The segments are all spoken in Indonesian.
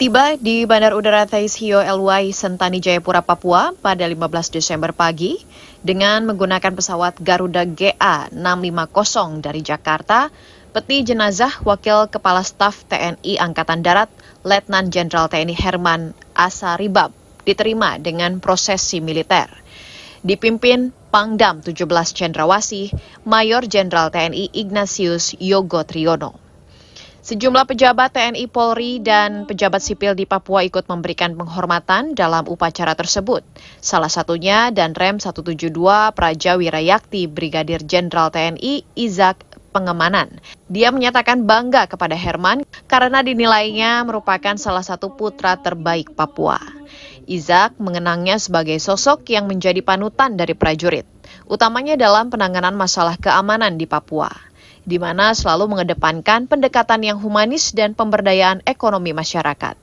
Tiba di Bandar Udara Hio LY Sentani Jayapura, Papua pada 15 Desember pagi dengan menggunakan pesawat Garuda GA 650 dari Jakarta, peti jenazah Wakil Kepala Staf TNI Angkatan Darat Letnan Jenderal TNI Herman Asaribab diterima dengan prosesi militer. Dipimpin Pangdam 17 Cendrawasih, Mayor Jenderal TNI Ignatius Yogo Triyono. Sejumlah pejabat TNI Polri dan pejabat sipil di Papua ikut memberikan penghormatan dalam upacara tersebut. Salah satunya dan Rem 172 Praja Yakti Brigadir Jenderal TNI Izak Pengemanan. Dia menyatakan bangga kepada Herman karena dinilainya merupakan salah satu putra terbaik Papua. Izak mengenangnya sebagai sosok yang menjadi panutan dari prajurit, utamanya dalam penanganan masalah keamanan di Papua, di mana selalu mengedepankan pendekatan yang humanis dan pemberdayaan ekonomi masyarakat.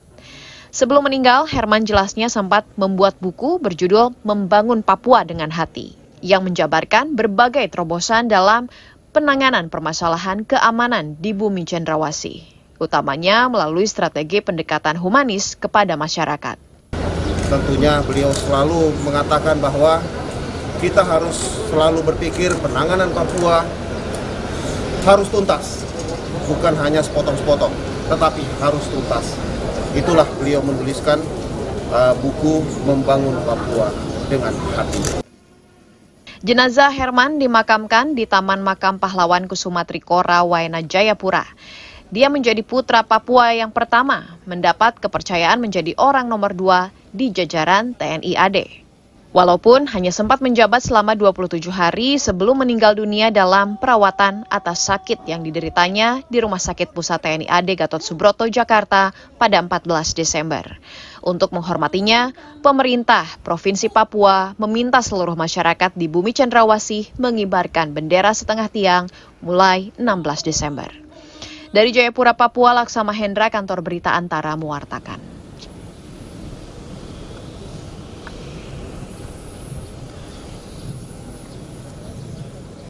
Sebelum meninggal, Herman jelasnya sempat membuat buku berjudul Membangun Papua dengan Hati, yang menjabarkan berbagai terobosan dalam penanganan permasalahan keamanan di bumi cendrawasih utamanya melalui strategi pendekatan humanis kepada masyarakat tentunya beliau selalu mengatakan bahwa kita harus selalu berpikir penanganan Papua harus tuntas, bukan hanya sepotong-sepotong, tetapi harus tuntas. Itulah beliau menuliskan uh, buku Membangun Papua dengan hati. Jenazah Herman dimakamkan di Taman Makam Pahlawan Kusuma Trikora, Waena Jayapura. Dia menjadi putra Papua yang pertama mendapat kepercayaan menjadi orang nomor dua di jajaran TNI AD. Walaupun hanya sempat menjabat selama 27 hari sebelum meninggal dunia dalam perawatan atas sakit yang dideritanya di Rumah Sakit Pusat TNI AD Gatot Subroto, Jakarta pada 14 Desember. Untuk menghormatinya, pemerintah Provinsi Papua meminta seluruh masyarakat di bumi Cendrawasih mengibarkan bendera setengah tiang mulai 16 Desember. Dari Jayapura, Papua, Laksama Hendra, Kantor Berita Antara mewartakan.